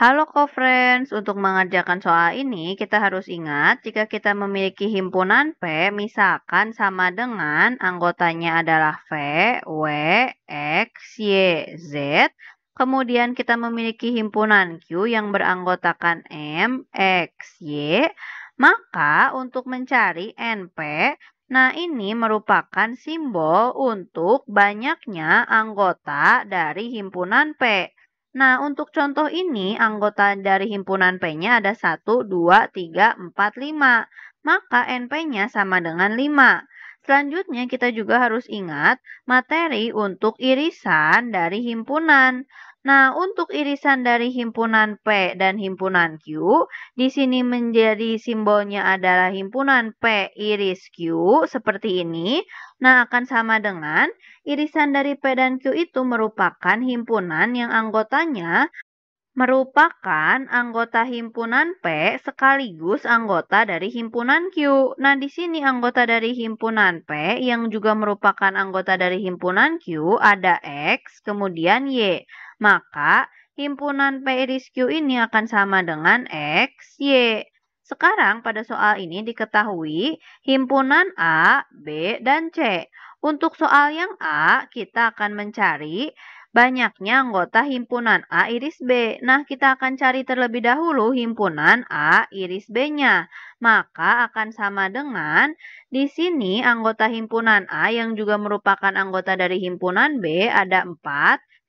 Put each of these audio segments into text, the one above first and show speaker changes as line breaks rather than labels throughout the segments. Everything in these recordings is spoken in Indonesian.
Halo co-friends, untuk mengerjakan soal ini kita harus ingat jika kita memiliki himpunan P misalkan sama dengan anggotanya adalah V, W, X, Y, Z. Kemudian kita memiliki himpunan Q yang beranggotakan M, X, Y. Maka untuk mencari NP, nah ini merupakan simbol untuk banyaknya anggota dari himpunan P. Nah, untuk contoh ini, anggota dari himpunan P-nya ada 1, 2, 3, 4, 5. Maka NP-nya sama dengan 5. Selanjutnya, kita juga harus ingat materi untuk irisan dari himpunan. Nah, untuk irisan dari himpunan P dan himpunan Q, di sini menjadi simbolnya adalah himpunan P iris Q seperti ini. Nah, akan sama dengan irisan dari P dan Q itu merupakan himpunan yang anggotanya merupakan anggota himpunan P sekaligus anggota dari himpunan Q. Nah, di sini anggota dari himpunan P yang juga merupakan anggota dari himpunan Q ada X, kemudian Y. Maka himpunan P ini akan sama dengan X, Y. Sekarang pada soal ini diketahui himpunan A, B, dan C. Untuk soal yang A, kita akan mencari Banyaknya anggota himpunan A iris B. Nah, kita akan cari terlebih dahulu himpunan A iris B-nya. Maka akan sama dengan di sini anggota himpunan A yang juga merupakan anggota dari himpunan B ada 4,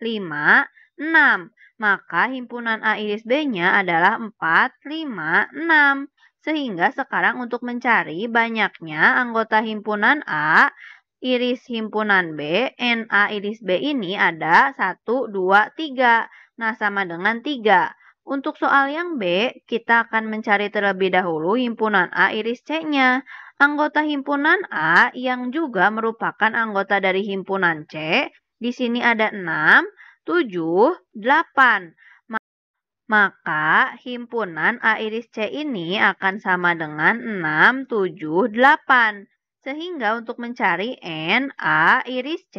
5, 6. Maka himpunan A iris B-nya adalah 4, 5, 6. Sehingga sekarang untuk mencari banyaknya anggota himpunan A, iris himpunan B, NA iris B ini ada 1, 2, 3. Nah, sama dengan 3. Untuk soal yang B, kita akan mencari terlebih dahulu himpunan A iris C-nya. Anggota himpunan A yang juga merupakan anggota dari himpunan C, di sini ada 6, 7, 8. Maka himpunan A iris C ini akan sama dengan 6, 7, 8. Sehingga untuk mencari N, A, iris C,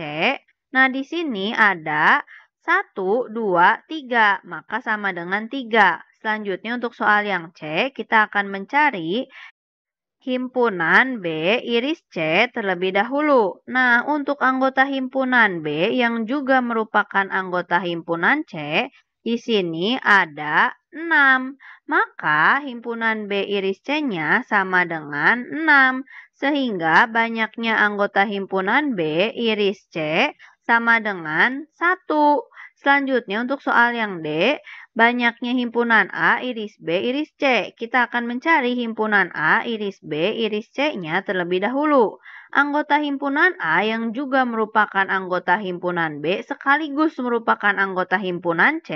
nah di sini ada 1, 2, 3, maka sama dengan 3. Selanjutnya untuk soal yang C, kita akan mencari himpunan B iris C terlebih dahulu. Nah, untuk anggota himpunan B yang juga merupakan anggota himpunan C, di sini ada 6. Maka himpunan B iris C-nya sama dengan 6. Sehingga banyaknya anggota himpunan B iris C sama dengan 1. Selanjutnya untuk soal yang D, banyaknya himpunan A, iris B, iris C. Kita akan mencari himpunan A, iris B, iris C-nya terlebih dahulu. Anggota himpunan A yang juga merupakan anggota himpunan B sekaligus merupakan anggota himpunan C.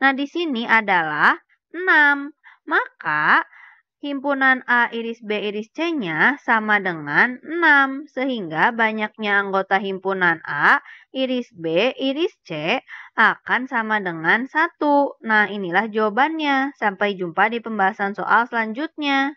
Nah, di sini adalah 6. Maka himpunan A iris B iris C-nya sama dengan 6, sehingga banyaknya anggota himpunan A iris B iris C akan sama dengan 1. Nah, inilah jawabannya. Sampai jumpa di pembahasan soal selanjutnya.